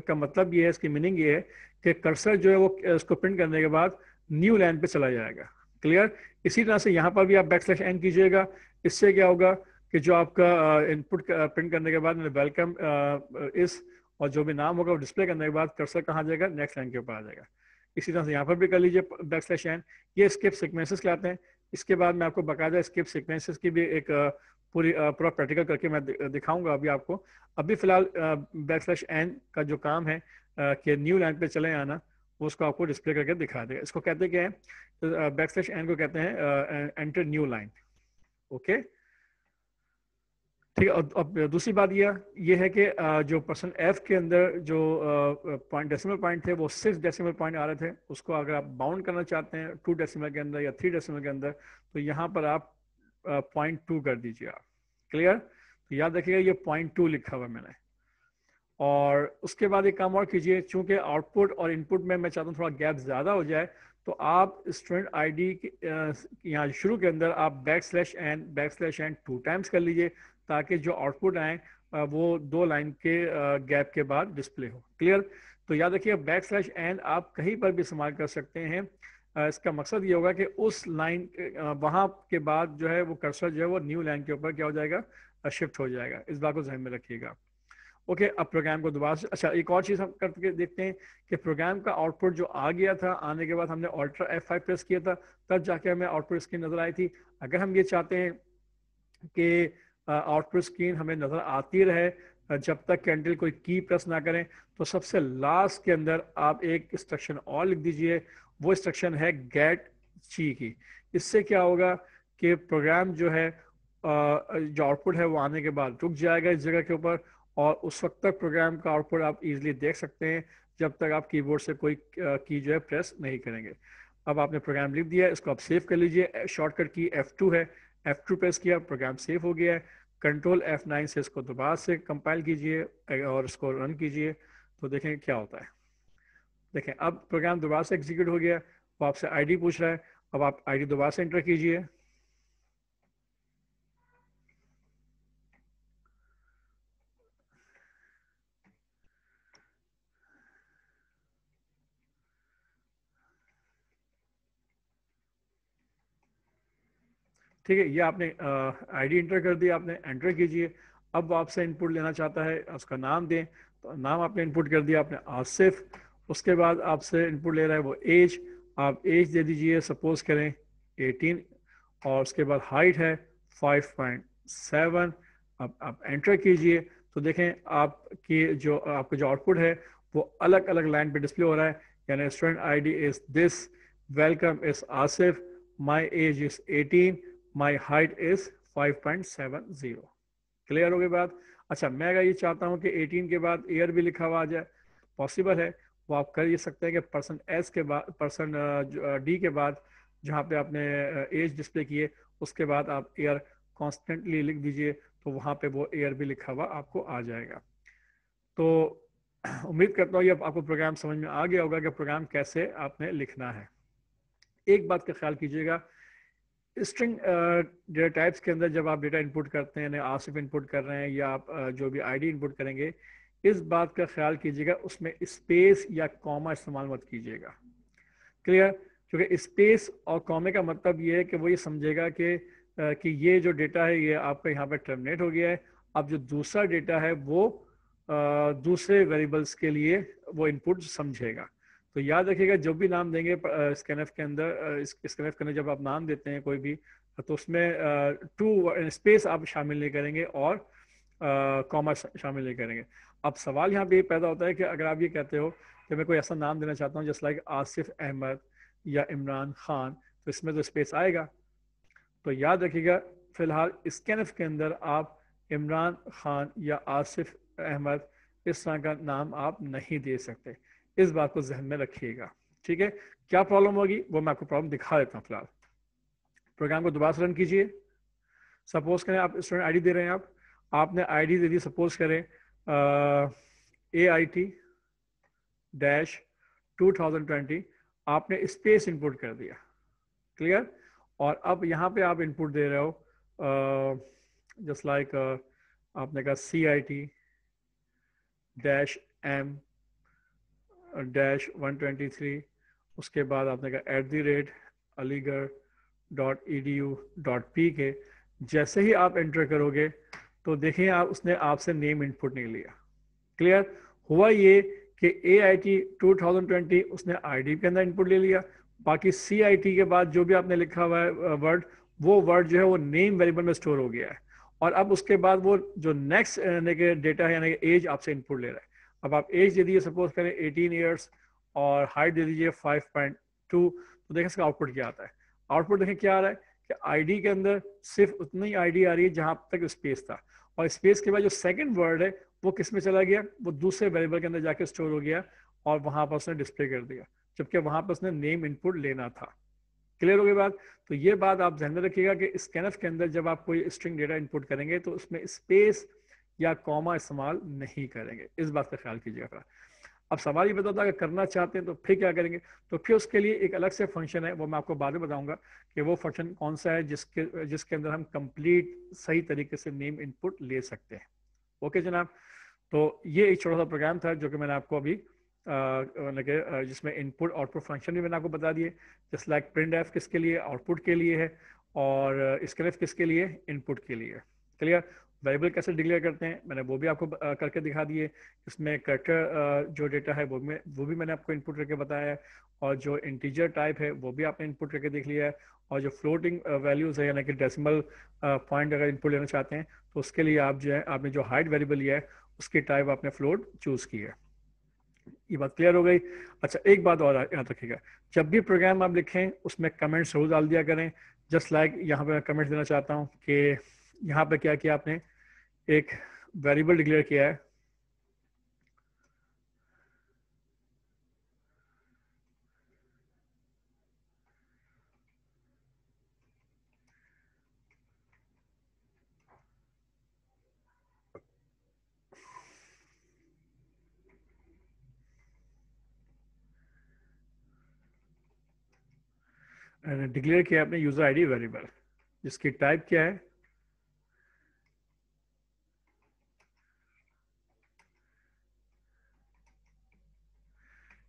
का मतलब ये है इसकी मीनिंग ये है कि कर्सर जो है वो उसको प्रिंट करने के बाद न्यू लाइन पे चला जाएगा क्लियर इसी तरह से यहाँ पर भी आप बैक स्लैश एन कीजिएगा इससे क्या होगा कि जो आपका इनपुट uh, प्रिंट uh, करने के बाद वेलकम इस uh, और जो भी नाम होगा वो डिस्प्ले करने के बाद कर्सर कहाँ जाएगा नेक्स्ट लाइन के ऊपर आ जाएगा इसी तरह से यहाँ पर भी कर लीजिए बैक स्लैश एन ये स्किप सिक्वेंसेस कहलाते हैं इसके बाद मैं आपको बकायदा स्किप सिक्वेंसेस की भी एक uh, पूरी पूरा प्रैक्टिकल करके मैं दिखाऊंगा अभी आपको अभी फिलहाल बैक स्लैश एन का जो काम है कि न्यू लाइन पे चले आना उसको आपको डिस्प्ले करके दिखा देगा इसको कहते क्या है बैक स्लैश एन को कहते हैं एंटर न्यू लाइन ओके ठीक है अब दूसरी बात यह ये है कि जो पर्सन एफ के अंदर जो पॉइंट डेसिमल पॉइंट थे वो सिक्स डेसिमल पॉइंट आ रहे थे उसको अगर आप बाउंड करना चाहते हैं टू डेसिमल के अंदर या थ्री डेसिमल के अंदर तो यहाँ पर आप पॉइंट टू कर दीजिए आप क्लियर तो याद रखिएगा ये पॉइंट टू लिखा हुआ मैंने और उसके बाद एक काम और कीजिए चूंकि आउटपुट और इनपुट में मैं चाहता हूँ थोड़ा गैप ज़्यादा हो जाए तो आप स्टूडेंट आईडी यहाँ शुरू के अंदर आप backslash N backslash N two times कर लीजिए ताकि जो आउटपुट आए वो दो लाइन के गैप के बाद डिस्प्ले हो क्लियर तो याद रखिए बैक स्लैश एन आप कहीं पर भी इस्तेमाल कर सकते हैं इसका मकसद ये होगा कि उस लाइन वहां के बाद जो है वो कर्सर जो है वो न्यू लाइन के ऊपर क्या हो जाएगा शिफ्ट हो जाएगा इस बात को जहन में रखिएगा ओके okay, अब प्रोग्राम को दोबारा से अच्छा एक और चीज़ हम करके देखते हैं कि प्रोग्राम का आउटपुट जो आ गया था आने के बाद हमने अल्ट्रा एफ फाइव प्रेस किया था तब जाके हमें आउटपुट स्क्रीन नज़र आई थी अगर हम ये चाहते हैं कि आउटपुट स्क्रीन हमें नज़र आती रहे जब तक कैंडल कोई की प्रेस ना करें तो सबसे लास्ट के अंदर आप एक इंस्ट्रक्शन और लिख दीजिए वो इंस्ट्रक्शन है गेट ची की इससे क्या होगा कि प्रोग्राम जो है जो आउटपुट है वो आने के बाद रुक जाएगा इस जगह के ऊपर और उस वक्त तक प्रोग्राम का आउटपुट आप इजीली देख सकते हैं जब तक आप कीबोर्ड से कोई की जो है प्रेस नहीं करेंगे अब आपने प्रोग्राम लिख दिया है इसको आप सेव कर लीजिए शॉर्टकट की F2 है F2 प्रेस किया प्रोग्राम सेव हो गया है कंट्रोल F9 से इसको दोबारा से कंपाइल कीजिए और इसको रन कीजिए तो देखें क्या होता है देखें अब प्रोग्राम दोबारा से एग्जीक्यूट हो गया वो आपसे आईडी पूछ रहा है अब आप आईडी दोबारा से एंटर कीजिए ठीक है ये आपने आईडी एंटर कर दिया आपने एंटर कीजिए अब आपसे इनपुट लेना चाहता है उसका नाम दें तो नाम आपने इनपुट कर दिया आपने आसिफ उसके बाद आपसे इनपुट ले रहा है वो एज आप एज दे दीजिए सपोज करें 18 और उसके बाद हाइट है 5.7 अब आप एंटर कीजिए तो देखें आपकी जो आपका जो आउटपुट है वो अलग अलग लाइन पे डिस्प्ले हो रहा है यानी student ID is this welcome is Asif my age is 18 my height is 5.70 clear हो गई बात अच्छा मैं अगर ये चाहता हूँ कि 18 के बाद ईयर भी लिखा हुआ आ जाए पॉसिबल है वो आप कर ये सकते हैं कि पर्सन एस के बाद पर्सन डी के बाद जहाँ पे आपने एज डिस्प्ले किए उसके बाद आप एयर कॉन्स्टेंटली लिख दीजिए तो वहाँ पे वो एयर भी लिखा हुआ आपको आ जाएगा तो उम्मीद करता हूँ ये आपको प्रोग्राम समझ में आ गया होगा कि प्रोग्राम कैसे आपने लिखना है एक बात का ख्याल कीजिएगा स्ट्रिंग डेटा टाइप्स के अंदर जब आप डेटा इनपुट करते हैं आसिफ इनपुट कर रहे हैं या आप जो भी आईडी इनपुट करेंगे इस बात का ख्याल कीजिएगा उसमें स्पेस या कॉमा इस्तेमाल मत कीजिएगा क्लियर क्योंकि स्पेस और कॉमे का मतलब ये है कि वो ये समझेगा कि कि ये जो डेटा है ये आपका यहाँ पर टर्मिनेट हो गया है अब जो दूसरा डेटा है वो दूसरे वेरिएबल्स के लिए वो इनपुट समझेगा तो याद रखिएगा जब भी नाम देंगे स्कैनफ के अंदर स्कैन के अंदर जब आप नाम देते हैं कोई भी तो उसमें टू स्पेस आप शामिल नहीं करेंगे और कॉमा शामिल नहीं करेंगे अब सवाल यहाँ पे पैदा होता है कि अगर आप ये कहते हो कि मैं कोई ऐसा नाम देना चाहता हूँ जैसे लाइक आसिफ अहमद या इमरान खान तो इसमें तो स्पेस आएगा तो याद रखिएगा फिलहाल स्कैनफ के अंदर आप इमरान खान या आसिफ अहमद इस तरह का नाम आप नहीं दे सकते इस बात को जहन में रखिएगा ठीक है क्या प्रॉब्लम होगी वो मैं आपको प्रॉब्लम दिखा देता हूँ फिलहाल प्रोग्राम को दोबारा से रन कीजिए सपोज करें आप स्टूडेंट आईडी दे रहे हैं आप आपने आईडी दे दी सपोज करें A I T dash two thousand twenty आपने स्पेस इनपुट कर दिया क्लियर और अब यहाँ पे आप इनपुट दे रहे हो जस्ट uh, लाइक uh, आपने कहा C I T dash M dash one twenty three उसके बाद आपने कहा at the rate Aligarh dot E D U dot P K जैसे ही आप एंटर करोगे तो देखें आप उसने आपसे नेम इनपुट नहीं लिया क्लियर हुआ ये कि A I T two thousand twenty उसने आई डी के अंदर इनपुट ले लिया बाकी सी आई टी के बाद जो भी आपने लिखा हुआ है वर्ड वो वर्ड जो है वो नेम वेरिएबल में स्टोर हो गया है और अब उसके बाद वो जो नेक्स्ट यानी कि डेटा है यानी कि एज आपसे इनपुट ले रहा है अब आप एज दे दीजिए सपोज करें एटीन ईयर्स और हाइट दे दीजिए फाइव पॉइंट टू तो देखें इसका आउटपुट क्या आता है आउटपुट देखें क्या आ रहा है कि आईडी के अंदर सिर्फ उतनी ही आईडी आ रही है जहां तक स्पेस था और स्पेस के बाद जो सेकंड वर्ड है वो किस में चला गया वो दूसरे वेरिएबल के अंदर जाके स्टोर हो गया और वहां पर उसने डिस्प्ले कर दिया जबकि वहां पर उसने नेम इनपुट लेना था क्लियर हो गई बात तो ये बात आप ध्यान में रखिएगा कि स्कैनफ के अंदर जब आप कोई स्ट्रिंग डेटा इनपुट करेंगे तो उसमें स्पेस या कॉमा इस्तेमाल नहीं करेंगे इस बात का ख्याल कीजिएगा अब सवाल ये बताता तो अगर करना चाहते हैं तो फिर क्या करेंगे तो फिर उसके लिए एक अलग से फंक्शन है वो मैं आपको बाद में बताऊंगा कि वो फंक्शन कौन सा है जिसके जिसके अंदर हम कंप्लीट सही तरीके से नेम इनपुट ले सकते हैं ओके जनाब तो ये एक छोटा सा प्रोग्राम था जो कि मैंने आपको अभी मतलब जिसमें इनपुट आउटपुट फंक्शन भी मैंने आपको बता दिए जस्ट लाइक प्रिंट एफ किसके लिए आउटपुट के लिए है और स्क्रिप्ट किसके लिए इनपुट के लिए क्लियर वेरिएबल कैसे डिक्लेयर करते हैं मैंने वो भी आपको करके दिखा दिए इसमें करेक्टर जो डेटा है वो भी वो भी मैंने आपको इनपुट करके बताया है और जो इंटीजर टाइप है वो भी आपने इनपुट करके देख लिया है और जो फ्लोटिंग वैल्यूज़ है यानी कि डेसिमल पॉइंट अगर इनपुट लेना चाहते हैं तो उसके लिए आप जो है आपने जो हाइट वेरिएबल लिया है उसकी टाइप आपने फ्लोट चूज़ की है ये बात क्लियर हो गई अच्छा एक बात और याद रखिएगा जब भी प्रोग्राम आप लिखें उसमें कमेंट्स जरूर डाल दिया करें जस्ट लाइक like यहाँ पे मैं कमेंट्स देना चाहता हूँ कि यहाँ पे क्या किया आपने एक वेरिएबल डिक्लेयर किया है डिक्लेयर किया आपने यूजर आईडी वेरिएबल जिसकी टाइप क्या है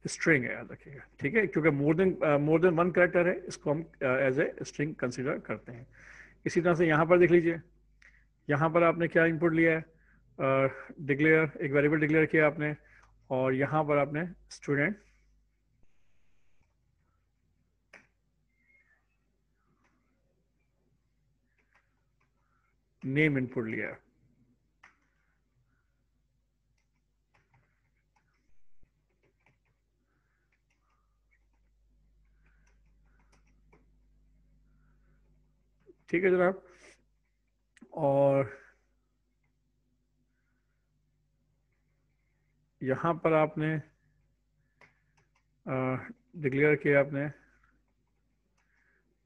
स्ट्रिंग है याद रखिएगा ठीक है क्योंकि more than more than one character है इसको हम एज ए स्ट्रिंग कंसिडर करते हैं इसी तरह से यहाँ पर देख लीजिए यहाँ पर आपने क्या इनपुट लिया है डिक्लेयर uh, एक वेरिएबल डिक्लेयर किया आपने और यहाँ पर आपने स्टूडेंट नेम इनपुट लिया है ठीक है जनाब और यहां पर आपने डिक्लेयर किया आपने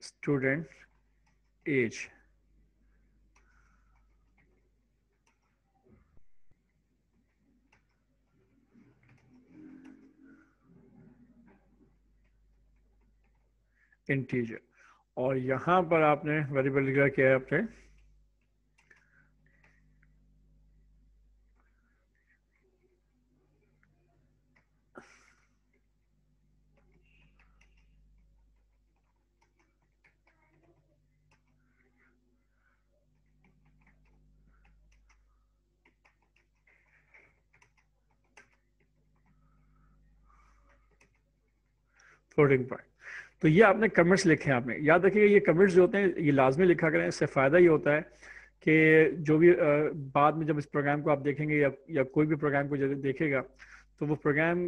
स्टूडेंट एज इंटीजर और यहां पर आपने वेरिएबल डिक्लेयर किया है आपने फ्लोटिंग पॉइंट तो ये आपने कमेंट्स लिखे हैं आपने याद रखिएगा ये कमेंट्स जो होते हैं ये लाजमी लिखा करें इससे फ़ायदा ये होता है कि जो भी बाद में जब इस प्रोग्राम को आप देखेंगे या या कोई भी प्रोग्राम को जब देखेगा तो वो प्रोग्राम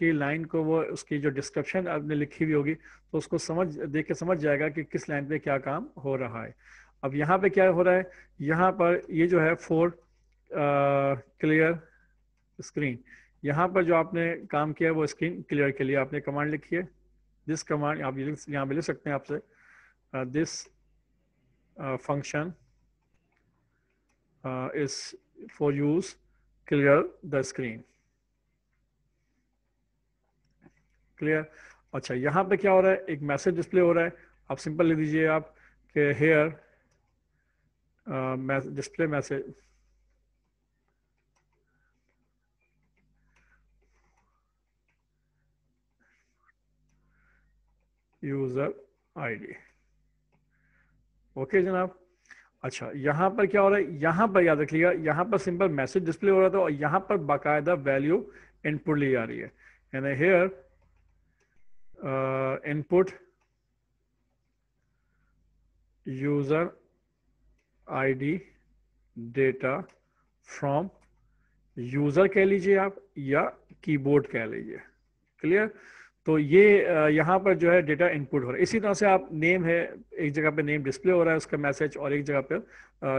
की लाइन को वो उसकी जो डिस्क्रिप्शन आपने लिखी हुई होगी तो उसको समझ देख के समझ जाएगा कि किस लाइन पे क्या काम हो रहा है अब यहाँ पे क्या हो रहा है यहाँ पर ये जो है फोर क्लियर स्क्रीन यहाँ पर जो आपने काम किया वो स्क्रीन क्लियर के लिए आपने कमांड लिखी है this command आप यहाँ पे ले सकते हैं आपसे this uh, uh, function for use clear the screen clear अच्छा यहां पे क्या हो रहा है एक मैसेज डिस्प्ले हो रहा है आप सिंपल ले दीजिए आप के here display message user ID okay जनाब अच्छा यहां पर क्या हो रहा है यहां पर याद रखिएगा यहां पर सिंपल मैसेज डिस्प्ले हो रहा था और यहां पर बाकायदा वैल्यू इनपुट ली जा रही है यानी here input user ID data from user कह लीजिए आप या कीबोर्ड कह लीजिए क्लियर तो ये यहाँ पर जो है डेटा इनपुट हो रहा है इसी तरह से आप नेम है एक जगह पे नेम डिस्प्ले हो रहा है उसका मैसेज और एक जगह पे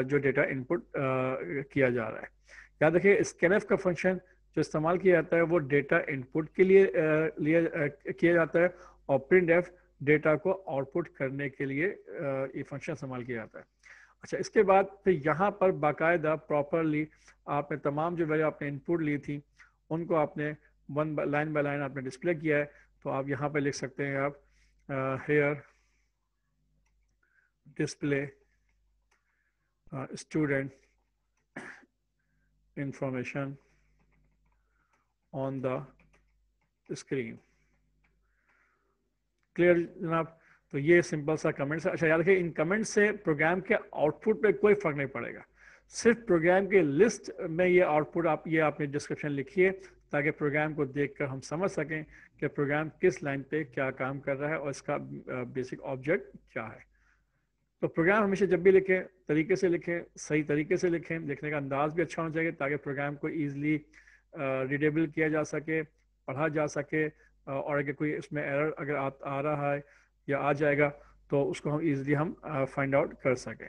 जो डेटा इनपुट किया जा रहा है याद रखिए स्कैनएफ का फंक्शन जो इस्तेमाल किया जाता है वो डेटा इनपुट के लिए लिया किया जाता है और प्रिंट एफ डेटा को आउटपुट करने के लिए ये फंक्शन इस्तेमाल किया जाता है अच्छा इसके बाद फिर यहाँ पर बाकायदा प्रॉपरली आपने तमाम जो वैल्यू आपने इनपुट ली थी उनको आपने वन लाइन बाय लाइन आपने डिस्प्ले किया है तो आप यहाँ पर लिख सकते हैं आप here display student information on the screen clear जनाब तो ये सिंपल सा है अच्छा याद रखिए इन कमेंट से प्रोग्राम के आउटपुट पे कोई फर्क नहीं पड़ेगा सिर्फ प्रोग्राम के लिस्ट में ये आउटपुट आप ये आपने डिस्क्रिप्शन लिखिए ताकि प्रोग्राम को देखकर हम समझ सकें कि प्रोग्राम किस लाइन पे क्या काम कर रहा है और इसका बेसिक ऑब्जेक्ट क्या है तो प्रोग्राम हमेशा जब भी लिखें तरीके से लिखें सही तरीके से लिखें लिखने का अंदाज भी अच्छा होना चाहिए ताकि प्रोग्राम को ईजिली रिडेबल किया जा सके पढ़ा जा सके और अगर कोई इसमें एरर अगर आ, आ रहा है या आ जाएगा तो उसको हम ईजिली हम फाइंड आउट कर सकें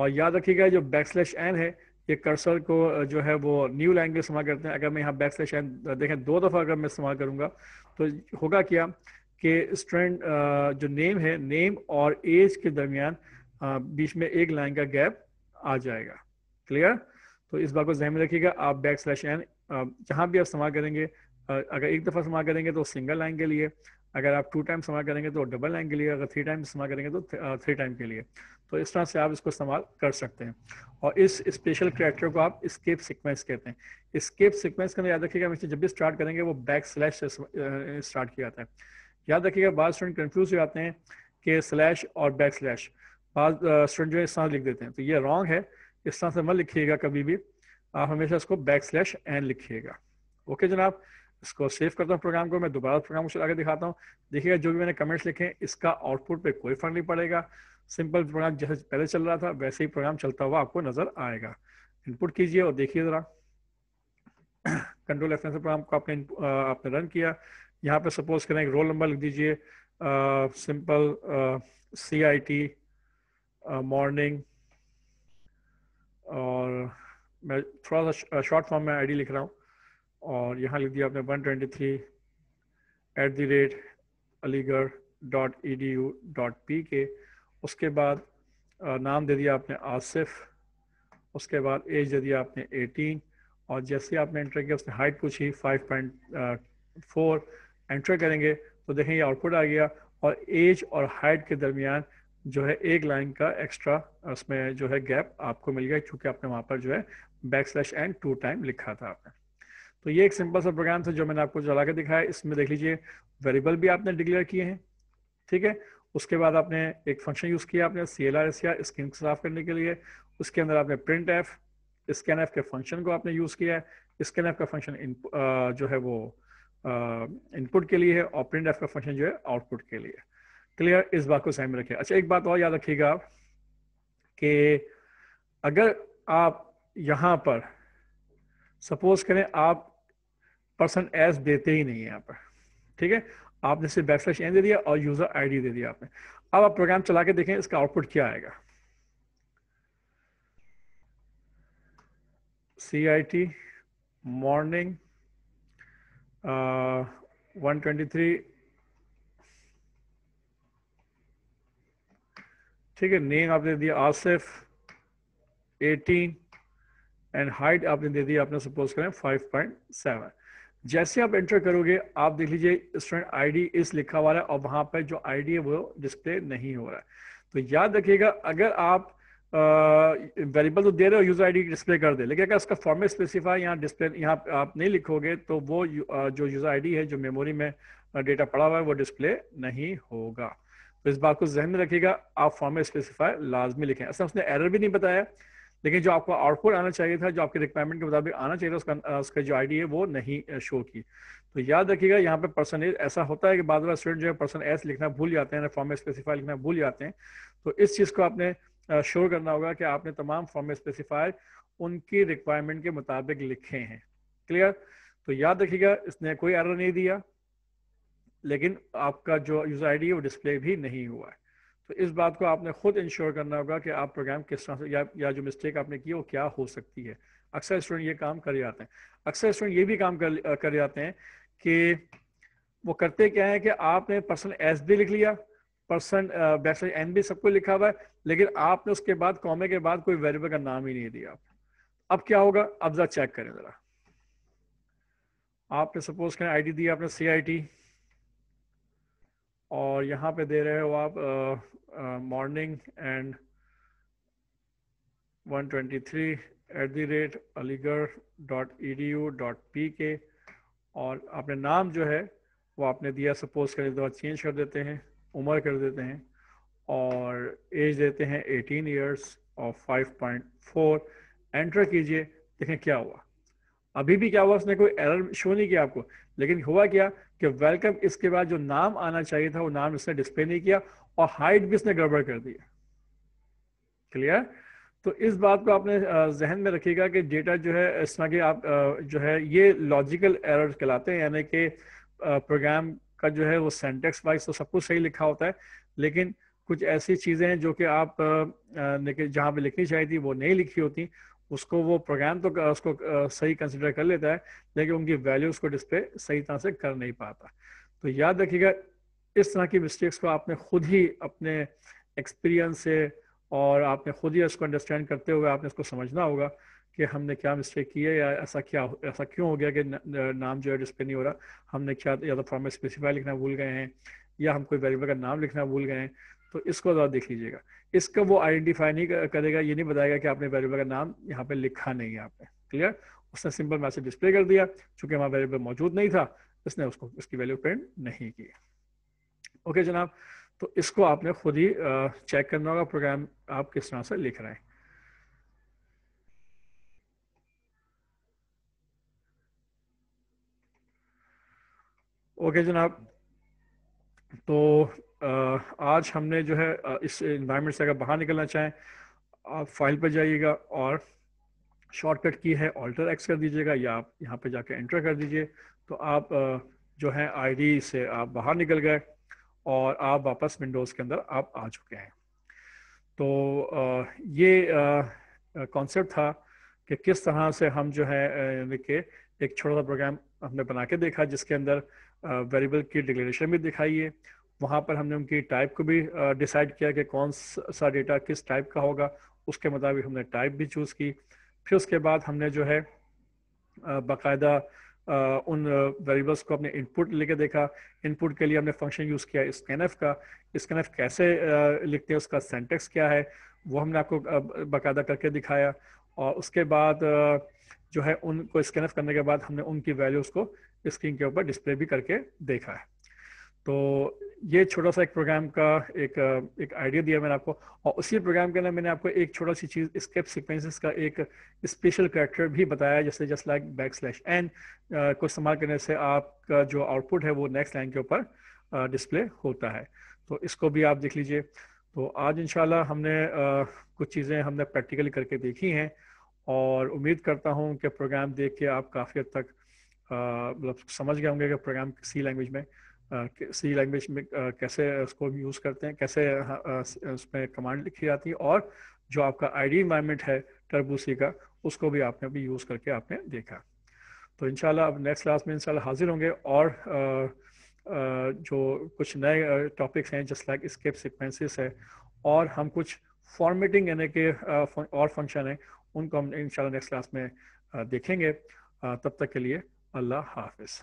और याद रखिएगा जो बैक स्लैश एन है ये कर्सर को जो है वो न्यू लैंग्वेज इस्तेमाल करते हैं अगर मैं यहाँ बैक स्लैश एन देखें दो दफ़ा अगर मैं इस्तेमाल करूँगा तो होगा क्या कि स्टूडेंट जो नेम है नेम और एज के दरमियान बीच में एक लाइन का गैप आ जाएगा क्लियर तो इस बात को जहन में रखिएगा आप बैक स्लैश एन जहां भी आप समा करेंगे अगर एक दफ़ा समा करेंगे तो सिंगल लाइन के लिए अगर आप टू टाइम इस्तेमाल करेंगे तो डबल लाइन के लिए अगर थ्री टाइम इस्तेमाल करेंगे तो थ्री टाइम के लिए तो इस तरह से आप इसको इस्तेमाल कर सकते हैं और इस स्पेशल करेक्टर को आप स्केप सिक्वेंस कहते हैं स्केप सिक्वेंस के अंदर याद रखिएगा हमेशा जब भी स्टार्ट करेंगे वो बैक स्लैश से स्टार्ट किया जाता है याद रखिएगा बाद स्टूडेंट कन्फ्यूज हो जाते हैं कि स्लैश और बैक स्लैश बाद स्टूडेंट जो है इस तरह लिख देते हैं तो ये रॉन्ग है इस तरह से मत लिखिएगा कभी भी आप हमेशा इसको बैक स्लैश एन लिखिएगा ओके जनाब इसको सेव करता हूँ प्रोग्राम को मैं दोबारा प्रोग्राम को चला के दिखाता हूँ देखिएगा जो भी मैंने कमेंट्स लिखे हैं इसका आउटपुट पे कोई फर्क नहीं पड़ेगा सिंपल प्रोग्राम जैसे पहले चल रहा था वैसे ही प्रोग्राम चलता हुआ आपको नजर आएगा इनपुट कीजिए और देखिए जरा कंट्रोल एफ प्रोग्राम को आपने आपने रन किया यहाँ पे सपोज करें एक रोल नंबर लिख दीजिए simple C I T morning और मैं थोड़ा सा शॉर्ट फॉर्म में आईडी लिख रहा हूँ और यहाँ लिख दिया आपने 123 at the rate Aligarh dot E D U dot P K उसके बाद नाम दे दिया आपने आसिफ उसके बाद एज दे दिया आपने 18 और जैसे आपने एंटर किया उसने हाइट पूछी 5.4 एंटर करेंगे तो देखें ये आउटपुट आ गया और एज और हाइट के दरमियान जो है एक लाइन का एक्स्ट्रा उसमें जो है गैप आपको मिल गया क्योंकि आपने वहाँ पर जो है backslash and two time लिखा था आपने तो ये एक सिंपल सा प्रोग्राम था जो मैंने आपको चला के दिखाया इसमें देख लीजिए वेरिएबल भी आपने डिक्लेयर किए हैं ठीक है उसके बाद आपने एक फंक्शन यूज़ किया आपने सी एल आर एस या स्क्रीन को साफ करने के लिए उसके अंदर आपने प्रिंट एफ स्कैन एफ के फंक्शन को आपने यूज़ किया है स्कैन एफ का फंक्शन जो है वो इनपुट के लिए है और प्रिंट एफ का फंक्शन जो है आउटपुट के लिए क्लियर इस बात को सही में अच्छा एक बात और याद रखिएगा आप कि अगर आप यहां पर सपोज करें आप पर्सन एस देते ही नहीं है यहाँ पर ठीक है सिर्फ बैक स्लैश एन दे दिया और यूजर आईडी दे दिया आपने अब आप प्रोग्राम चला के देखें इसका आउटपुट क्या आएगा C I T morning one twenty three ठीक है नेम आपने दिया आसिफ 18 एंड हाइट आपने दे दिया आपने सपोज करें 5.7 जैसे आप एंटर करोगे आप देख लीजिए स्टूडेंट आईडी इस लिखा हुआ है और वहां पर जो आईडी है वो डिस्प्ले नहीं हो रहा है तो याद रखिएगा अगर आप वेरिएबल तो दे रहे हो यूजर आईडी डिस्प्ले कर दे लेकिन अगर उसका फॉर्मेट स्पेसिफाई यहाँ डिस्प्ले यहाँ आप नहीं लिखोगे तो वो जो यूजर आई है जो मेमोरी में डेटा पड़ा हुआ है वो डिस्प्ले नहीं होगा तो इस बात को जहन में रखिएगा आप फॉर्मेट स्पेसिफाई लाजमी लिखें असल उसने एरर भी नहीं बताया लेकिन जो आपको आउटपुट आना चाहिए था जो आपके रिक्वायरमेंट के मुताबिक आना चाहिए था उसका उसका जो आईडी है वो नहीं शो की तो याद रखिएगा यहाँ पे पर्सन एज ऐसा होता है कि बाद स्टूडेंट जो है पर्सन एस लिखना भूल जाते हैं फॉर्म में स्पेसिफाई लिखना भूल जाते हैं तो इस चीज़ को आपने श्योर करना होगा कि आपने तमाम फॉर्म स्पेसिफाई उनकी रिक्वायरमेंट के मुताबिक लिखे हैं क्लियर तो याद रखिएगा इसने कोई एरर नहीं दिया लेकिन आपका जो यूज़र आईडी है वो डिस्प्ले भी नहीं हुआ है तो इस बात को आपने खुद इंश्योर करना होगा कि आप प्रोग्राम किस तरह से या, या जो मिस्टेक आपने की वो क्या हो सकती है अक्सर स्टूडेंट ये काम कर जाते हैं अक्सर स्टूडेंट ये भी काम कर कर जाते हैं कि वो करते क्या है कि आपने पर्सन एस भी लिख लिया पर्सन बैचलर एन भी सबको लिखा हुआ है लेकिन आपने उसके बाद कॉमे के बाद कोई वेरिएबल का नाम ही नहीं दिया अब क्या होगा अब जरा चेक करें जरा आपने सपोज करें आईडी दी आपने सी आई टी और यहाँ पे दे रहे हो आप morning and 123 at the rate Aligarh dot E D U dot P K और आपने नाम जो है वो आपने दिया सपोज कर दो चेंज कर देते हैं उम्र कर देते हैं और एज देते हैं 18 इयर्स और 5.4 एंटर कीजिए देखें क्या हुआ अभी भी क्या हुआ उसने कोई एरर शो नहीं किया आपको लेकिन हुआ क्या कि वेलकम इसके बाद जो नाम आना चाहिए था वो नाम इसने डिस्प्ले नहीं किया और हाइट भी इसने गड़बड़ कर दिया क्लियर तो इस बात को आपने जहन में रखिएगा कि डेटा जो है इस तरह के आप जो है ये लॉजिकल एरर कहलाते हैं यानी कि प्रोग्राम का जो है वो सेंटेक्स वाइज तो सब कुछ सही लिखा होता है लेकिन कुछ ऐसी चीज़ें हैं जो कि आप जहां पे लिखनी चाहिए थी वो नहीं लिखी होती उसको वो प्रोग्राम तो उसको सही कंसिडर कर लेता है लेकिन उनकी वैल्यू उसको डिस्प्ले सही तरह से कर नहीं पाता तो याद रखिएगा इस तरह की मिस्टेक्स को आपने खुद ही अपने एक्सपीरियंस से और आपने खुद ही उसको अंडरस्टैंड करते हुए आपने उसको समझना होगा कि हमने क्या मिस्टेक की है या ऐसा क्या ऐसा क्यों हो गया कि नाम जो है डिस्प्ले नहीं हो रहा हमने क्या या तो फॉर्मेट स्पेसिफाई लिखना भूल गए हैं या हम कोई वेरिएबल का नाम लिखना भूल गए हैं तो इसको ज़रा देख लीजिएगा इसका वो आइडेंटिफाई नहीं करेगा ये नहीं बताएगा कि आपने वेरिएबल का नाम यहाँ पे लिखा नहीं है आपने क्लियर उसने सिंपल मैसेज डिस्प्ले कर दिया चूंकि वहाँ वेरिएबल मौजूद नहीं था इसने उसको इसकी वैल्यू प्रिंट नहीं की ओके जनाब तो इसको आपने खुद ही चेक करना होगा प्रोग्राम आप किस तरह से लिख रहे हैं ओके जनाब तो आज हमने जो है इस इन्वायरमेंट से अगर बाहर निकलना चाहें आप फाइल पर जाइएगा और शॉर्टकट की है ऑल्टर एक्स कर दीजिएगा या आप यहाँ पे जाके एंटर कर दीजिए तो आप जो है आईडी से आप बाहर निकल गए और आप वापस विंडोज़ के अंदर आप आ चुके हैं तो ये कॉन्सेप्ट था कि किस तरह से हम जो है यानी कि एक छोटा सा प्रोग्राम हमने बना के देखा जिसके अंदर वेरिएबल की डिक्लेरेशन भी दिखाई है वहाँ पर हमने उनकी टाइप को भी डिसाइड किया कि कौन सा डेटा किस टाइप का होगा उसके मुताबिक हमने टाइप भी चूज़ की फिर उसके बाद हमने जो है बाकायदा उन वेरिएबल्स को अपने इनपुट लेके देखा इनपुट के लिए हमने फंक्शन यूज़ किया स्कैनएफ का स्कैनएफ कैसे लिखते हैं उसका सेंटेक्स क्या है वो हमने आपको बाकायदा करके दिखाया और उसके बाद जो है उनको स्कैनएफ करने के बाद हमने उनकी वैल्यूज़ को स्क्रीन के ऊपर डिस्प्ले भी करके देखा है तो ये छोटा सा एक प्रोग्राम का एक एक आइडिया दिया मैंने आपको और उसी प्रोग्राम के अंदर मैंने आपको एक छोटा सी चीज़ स्केप सीक्वेंसेस का एक स्पेशल कैरेक्टर भी बताया जैसे just like backslash N को इस्तेमाल करने से आपका जो आउटपुट है वो नेक्स्ट लाइन के ऊपर डिस्प्ले uh, होता है तो इसको भी आप देख लीजिए तो आज इनशाला हमने uh, कुछ चीज़ें हमने प्रैक्टिकली करके देखी हैं और उम्मीद करता हूँ कि प्रोग्राम देख के आप काफ़ी हद तक uh, मतलब समझ गए होंगे कि प्रोग्राम सी लैंग्वेज में सी लैंग्वेज में कैसे उसको यूज़ करते हैं कैसे उसमें कमांड लिखी जाती है और जो आपका आईडी इन्वायरमेंट है टर्बूसी का उसको भी आपने अभी यूज़ करके आपने देखा तो इंशाल्लाह अब नेक्स्ट क्लास में इंशाल्लाह हाजिर होंगे और आ, आ, जो कुछ नए टॉपिक्स हैं जस्ट लाइक स्केप सिक्वेंसिस है और हम कुछ फॉर्मेटिंग यानी के और फंक्शन हैं उनको हम इंशाल्लाह नेक्स्ट क्लास में देखेंगे तब तक के लिए अल्लाह हाफिज़